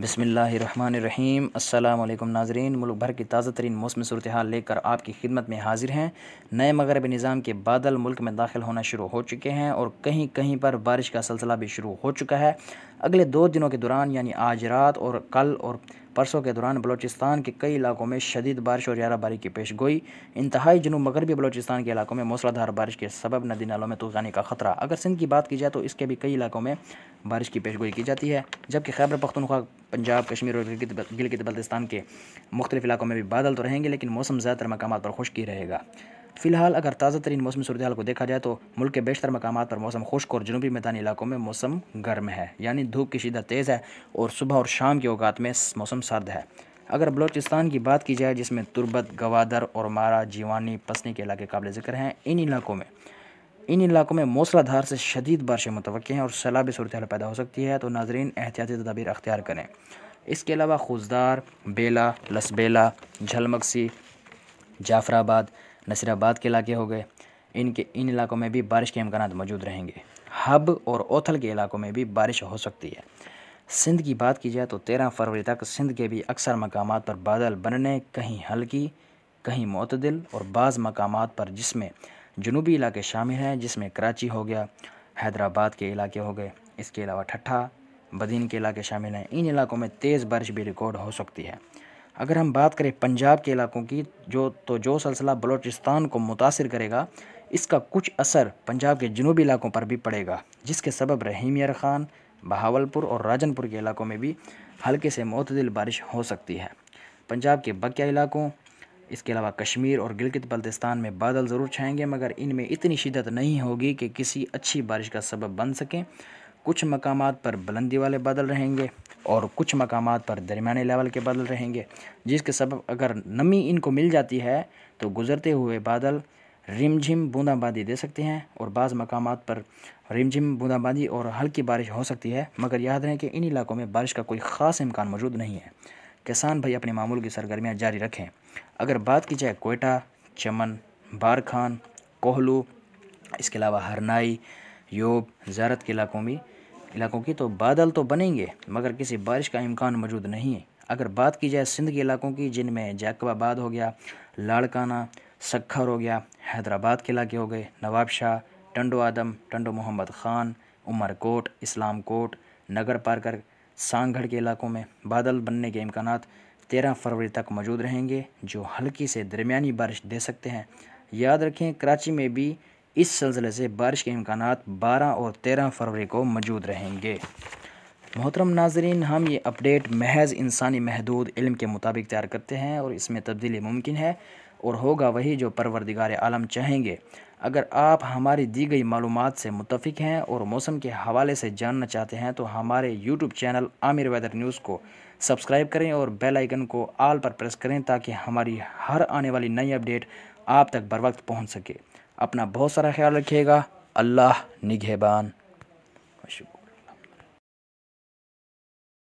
बसमीम् अल्लाम नाजरीन मुल्क भर की ताज़ा तरीन मौसम सूरत हाल लेकर आपकी खिदमत में हाजिर हैं नए मगरब निज़ाम के बादल मुल्क में दाखिल होना शुरू हो चुके हैं और कहीं कहीं पर बारिश का सिलसिला भी शुरू हो चुका है अगले दो दिनों के दौरान यानी आज रात और कल और परसों के दौरान बलोचिस्तान के कई इलाकों में शदीद बारिश और बारी की पेश गोई इंतहाई जनूब मगरबी बलोचिस्तान के इलाकों में मौसलाधार बारिश के सबब नदी नालों में तूफानी का खतरा अगर सिंध की बात की जाए तो इसके भी कई इलाकों में बारिश की पेश गोई की जाती है जबकि खैबर पख्तनख्वा पंजाब कश्मीर और गिलगित बल्तिस्तान के मुख्तलिफ इलाकों में भी बादल तो रहेंगे लेकिन मौसम ज़्यादातर मकाम पर खुश्क ही रहेगा फिलहाल अगर ताज़ा तरीन मौसम सूरत को देखा जाए तो मुल्क के बेशतर मकाम पर मौसम खुश्क और जनूबी मैदानी इलाकों में मौसम गर्म है यानी धूप की शिदत तेज़ है और सुबह और शाम के अवकात में मौसम सर्द है अगर बलोचिस्तान की बात की जाए जिसमें तुरबत गवादर और मारा जीवानी पसनी के इलाके काबिल ज़िक्र हैं इन इलाकों में इन इलाकों में मौसलाधार से शदीद बारिशें मुतव हैं और सैलाबी सूरत पैदा हो सकती है तो नाजरीन एहतियाती तदाबीर अख्तियार करें इसके अलावा खुजदार बेला लसबेला झलमगसी जाफराबाद नसीराबाद के इलाके हो गए इनके इन इलाकों में भी बारिश के इम्कान मौजूद रहेंगे हब और ओथल के इलाकों में भी बारिश हो सकती है सिंध की बात की जाए तो तेरह फरवरी तक सिंध के भी अक्सर मकाम पर बादल बनने कहीं हल्की कहीं मतदिल और बाज़ मकाम पर जिसमें जनूबी इलाके शामिल हैं जिसमें कराची हो गया हैदराबाद के इलाके हो गए इसके अलावा ठट्ठा बदीन के इलाके शामिल हैं इन इलाकों में तेज़ बारिश भी रिकॉर्ड हो सकती है अगर हम बात करें पंजाब के इलाकों की जो तो जो सिलसिला बलोचिस्तान को मुतासर करेगा इसका कुछ असर पंजाब के जनूबी इलाकों पर भी पड़ेगा जिसके सबब रहीम यार खान बहावलपुर और राजनपुर के इलाकों में भी हल्के से मतदिल बारिश हो सकती है पंजाब के बकिया इलाकों इसके अलावा कश्मीर और गिलगित बल्तिस्तान में बादल ज़रूर छाएंगे मगर इनमें इतनी शिदत नहीं होगी कि किसी अच्छी बारिश का सबब बन सकें कुछ मकाम पर बुलंदी वाले बादल रहेंगे और कुछ मकाम पर दरमिया लेवल के बादल रहेंगे जिसके सब अगर नमी इनको मिल जाती है तो गुज़रते हुए बादल रिमझिम बूंदाबांदी दे सकते हैं और बाज़ मकाम पर रिमझिम बूंदाबांदी और हल्की बारिश हो सकती है मगर याद रहें कि इन इलाकों में बारिश का कोई ख़ास इम्कान मौजूद नहीं है किसान भाई अपने मामूल की सरगर्मियाँ जारी रखें अगर बात की जाए कोयटा चमन बारखान कोहलू इसके अलावा हरनाई योब जारत के इलाकों में इलाकों की तो बादल तो बनेंगे मगर किसी बारिश का इम्कान मौजूद नहीं है अगर बात की जाए सिंध के इलाकों की जिनमें जैकबाबाद हो गया लाड़काना सखर हो गया हैदराबाद के इलाके हो गए नवाब शाह टंडो आदम टंडो मोहम्मद ख़ान उमरकोट इस्लाम कोट नगर पारकर सांगढ़ के इलाकों में बादल बनने के इम्कान तेरह फरवरी तक मौजूद रहेंगे जो हल्की से दरमिया बारिश दे सकते हैं याद रखें कराची में भी इस सिलसिले से बारिश के इम्कान बारह और तेरह फरवरी को मौजूद रहेंगे मोहतरम नाजरीन हम ये अपडेट महज इंसानी महदूद इल्म के मुताबिक तैयार करते हैं और इसमें तब्दीली मुमकिन है और होगा वही जो परवरदिगार आलम चाहेंगे अगर आप हमारी दी गई मालूम से मुतफिक हैं और मौसम के हवाले से जानना चाहते हैं तो हमारे YouTube channel Aamir weather news को सब्सक्राइब करें और बेल आइकन को आल पर प्रेस करें ताकि हमारी हर आने वाली नई अपडेट आप तक बर वक्त पहुँच सके अपना बहुत सारा ख्याल रखिएगा अल्लाह निगहबान